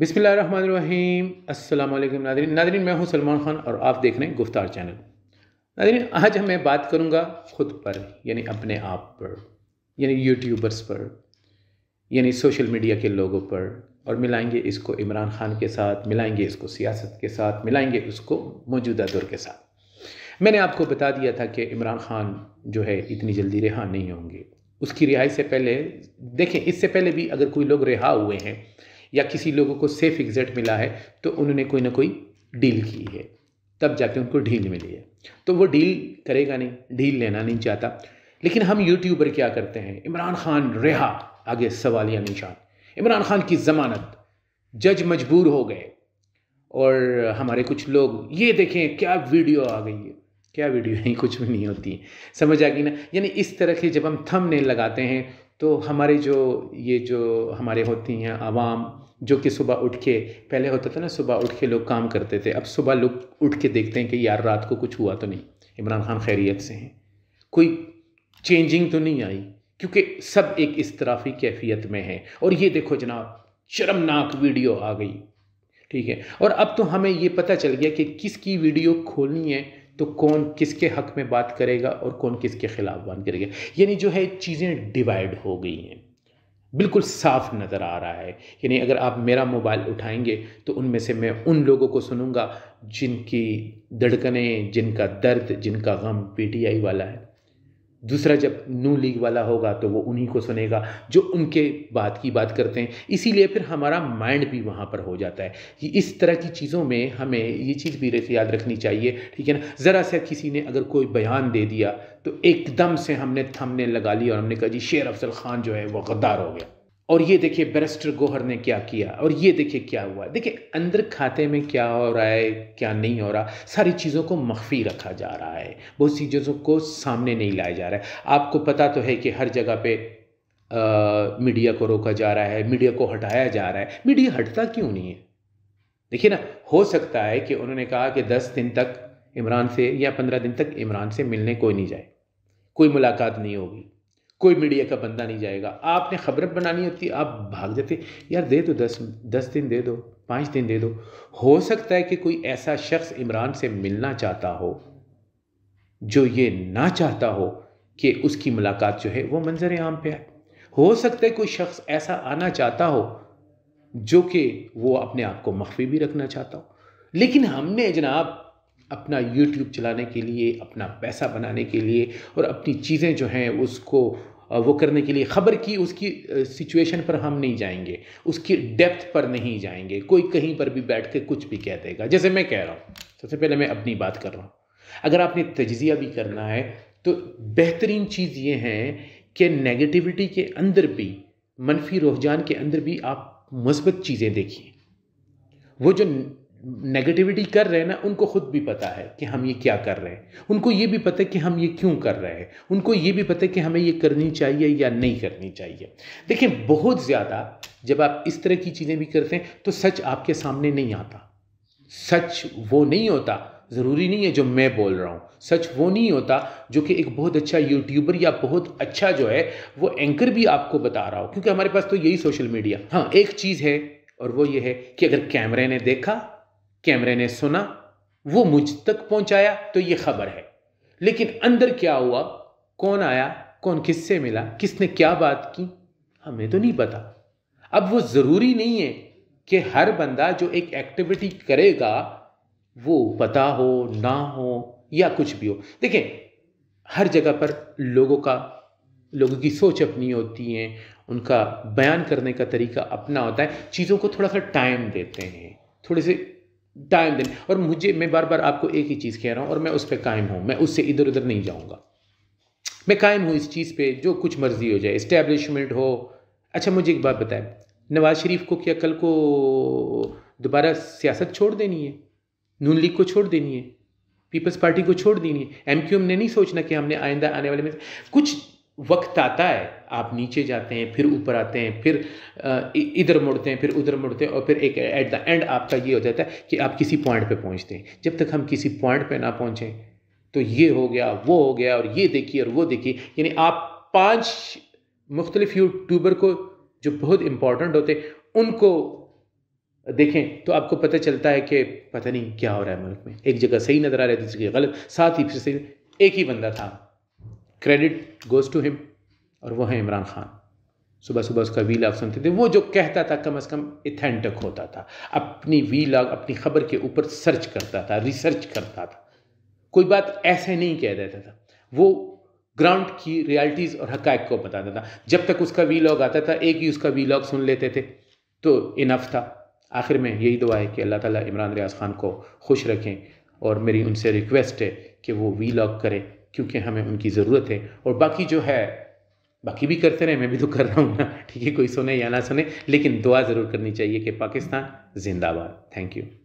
बिसमीम असल Nadreen Nadreen मैं हूं सलमान खान और आप देख रहे हैं गुफ्तार चैनल नादरीन आज मैं बात करूंगा ख़ुद पर यानी अपने आप पर यानी यूट्यूबर्स पर यानी सोशल मीडिया के लोगों पर और मिलाएंगे इसको इमरान खान के साथ मिलाएंगे इसको सियासत के साथ मिलाएंगे उसको मौजूदा दौर के साथ मैंने आपको बता दिया था कि इमरान खान जो है इतनी जल्दी रिहा नहीं होंगे उसकी रिहाई से पहले देखें इससे पहले भी अगर कोई लोग रिहा हुए हैं या किसी लोगों को सेफ एग्जिट मिला है तो उन्होंने कोई ना कोई डील की है तब जाके उनको ढील मिली है तो वो डील करेगा नहीं डील लेना नहीं चाहता लेकिन हम यूट्यूबर क्या करते हैं इमरान खान रिहा आगे सवाल या निशान इमरान खान की ज़मानत जज मजबूर हो गए और हमारे कुछ लोग ये देखें क्या वीडियो आ गई है क्या वीडियो है कुछ भी नहीं होती समझ आ गई ना यानी इस तरह के जब हम थम लगाते हैं तो हमारे जो ये जो हमारे होती हैं आवाम जो कि सुबह उठ के पहले होता था ना सुबह उठ के लोग काम करते थे अब सुबह लोग उठ के देखते हैं कि यार रात को कुछ हुआ तो नहीं इमरान खान खैरियत से हैं कोई चेंजिंग तो नहीं आई क्योंकि सब एक इस तरफी कैफियत में है और ये देखो जनाब शर्मनाक वीडियो आ गई ठीक है और अब तो हमें ये पता चल गया कि किसकी वीडियो खोलनी है तो कौन किसके हक में बात करेगा और कौन किसके ख़िलाफ़ बात करेगा यानी जो है चीज़ें डिवाइड हो गई हैं बिल्कुल साफ नज़र आ रहा है यानी अगर आप मेरा मोबाइल उठाएंगे तो उनमें से मैं उन लोगों को सुनूंगा जिनकी धड़कने जिनका दर्द जिनका गम पीटीआई वाला है दूसरा जब नू लीग वाला होगा तो वो उन्हीं को सुनेगा जो उनके बात की बात करते हैं इसीलिए फिर हमारा माइंड भी वहाँ पर हो जाता है इस तरह की चीज़ों में हमें ये चीज़ भी याद रखनी चाहिए ठीक है ना ज़रा सा किसी ने अगर कोई बयान दे दिया तो एकदम से हमने थमने लगा ली और हमने कहा जी शेर अफजल ख़ान जो है वह गद्दार हो गया और ये देखिए बैरिस्टर गोहर ने क्या किया और ये देखिए क्या हुआ देखिए अंदर खाते में क्या हो रहा है क्या नहीं हो रहा सारी चीज़ों को मख्फी रखा जा रहा है बहुत सी चीज़ों को सामने नहीं लाया जा रहा है आपको पता तो है कि हर जगह पे आ, मीडिया को रोका जा रहा है मीडिया को हटाया जा रहा है मीडिया हटता क्यों नहीं है देखिए ना हो सकता है कि उन्होंने कहा कि दस दिन तक इमरान से या पंद्रह दिन तक इमरान से मिलने कोई नहीं जाए कोई मुलाकात नहीं होगी कोई मीडिया का बंदा नहीं जाएगा आपने खबर बनानी होती आप भाग जाते यार दे दो दस दस दिन दे दो पाँच दिन दे दो हो सकता है कि कोई ऐसा शख्स इमरान से मिलना चाहता हो जो ये ना चाहता हो कि उसकी मुलाकात जो है वो मंजर आम पे आए हो सकता है कोई शख्स ऐसा आना चाहता हो जो कि वो अपने आप को मख्फी भी रखना चाहता हो लेकिन हमने जनाब अपना यूट्यूब चलाने के लिए अपना पैसा बनाने के लिए और अपनी चीज़ें जो हैं उसको वो करने के लिए ख़बर की उसकी सिचुएशन पर हम नहीं जाएंगे उसकी डेप्थ पर नहीं जाएंगे कोई कहीं पर भी बैठ के कुछ भी कह देगा जैसे मैं कह रहा हूँ सबसे पहले मैं अपनी बात कर रहा हूँ अगर आपने तजिया भी करना है तो बेहतरीन चीज़ ये है कि नेगेटिविटी के अंदर भी मनफी रुझान के अंदर भी आप मस्बत चीज़ें देखिए वो जो नेगेटिविटी कर रहे हैं ना उनको खुद भी पता है कि हम ये क्या कर रहे हैं उनको ये भी पता है कि हम ये क्यों कर रहे हैं उनको ये भी पता है कि हमें ये करनी चाहिए या नहीं करनी चाहिए देखिए बहुत ज़्यादा जब आप इस तरह की चीज़ें भी करते हैं तो सच आपके सामने नहीं आता सच वो नहीं होता ज़रूरी नहीं है जो मैं बोल रहा हूँ सच वो नहीं होता जो कि एक बहुत अच्छा यूट्यूबर या बहुत अच्छा जो है वो एंकर भी आपको बता रहा हो क्योंकि हमारे पास तो यही सोशल मीडिया हाँ एक चीज़ है और वो ये है कि अगर कैमरे ने देखा कैमरे ने सुना वो मुझ तक पहुंचाया तो ये खबर है लेकिन अंदर क्या हुआ कौन आया कौन किससे मिला किसने क्या बात की हमें तो नहीं पता अब वो ज़रूरी नहीं है कि हर बंदा जो एक एक्टिविटी करेगा वो पता हो ना हो या कुछ भी हो देखें हर जगह पर लोगों का लोगों की सोच अपनी होती है उनका बयान करने का तरीका अपना होता है चीज़ों को थोड़ा सा टाइम देते हैं थोड़े से टाइम देने और मुझे मैं बार बार आपको एक ही चीज़ कह रहा हूँ और मैं उस पर कायम हूँ मैं उससे इधर उधर नहीं जाऊँगा मैं कायम हूँ इस चीज़ पे जो कुछ मर्जी हो जाए इस्टेब्लिशमेंट हो अच्छा मुझे एक बात बताए नवाज शरीफ को क्या कल को दोबारा सियासत छोड़ देनी है नून लीग को छोड़ देनी है पीपल्स पार्टी को छोड़ देनी है एम ने नहीं सोचना कि हमने आइंदा आने वाले में कुछ वक्त आता है आप नीचे जाते हैं फिर ऊपर आते हैं फिर इधर मुड़ते हैं फिर उधर मुड़ते हैं और फिर एक एट द एंड आपका ये हो जाता है कि आप किसी पॉइंट पे पहुंचते हैं जब तक हम किसी पॉइंट पे ना पहुंचें तो ये हो गया वो हो गया और ये देखिए और वो देखिए यानी आप पांच मुख्तलिफ यूट्यूबर को जो बहुत इंपॉर्टेंट होते उनको देखें तो आपको पता चलता है कि पता नहीं क्या हो रहा है मुल्क में एक जगह सही नज़र आ रहा है दूसरी जगह गलत साथ ही फिर सही एक ही बंदा था क्रेडिट गोज़ टू हिम और वह हैं इमरान खान सुबह सुबह उसका वी लॉग सुनते थे वो जो कहता था कम अज़ कम इथेंटिक होता था अपनी वी लॉग अपनी खबर के ऊपर सर्च करता था रिसर्च करता था कोई बात ऐसे नहीं कह देता था वो ग्राउंड की रियलिटीज़ और हकायक को बताता था जब तक उसका वी लॉग आता था एक ही उसका वी लॉग सुन लेते थे तो इनफ था आखिर में यही दुआ है कि अल्लाह ताला इमरान रियाज खान को खुश रखें और मेरी उनसे रिक्वेस्ट है कि वो वी लॉग करें क्योंकि हमें उनकी ज़रूरत है और बाकी जो है बाकी भी करते रहे मैं भी तो कर रहा हूँ ना ठीक है कोई सुने या ना सुने लेकिन दुआ ज़रूर करनी चाहिए कि पाकिस्तान जिंदाबाद थैंक यू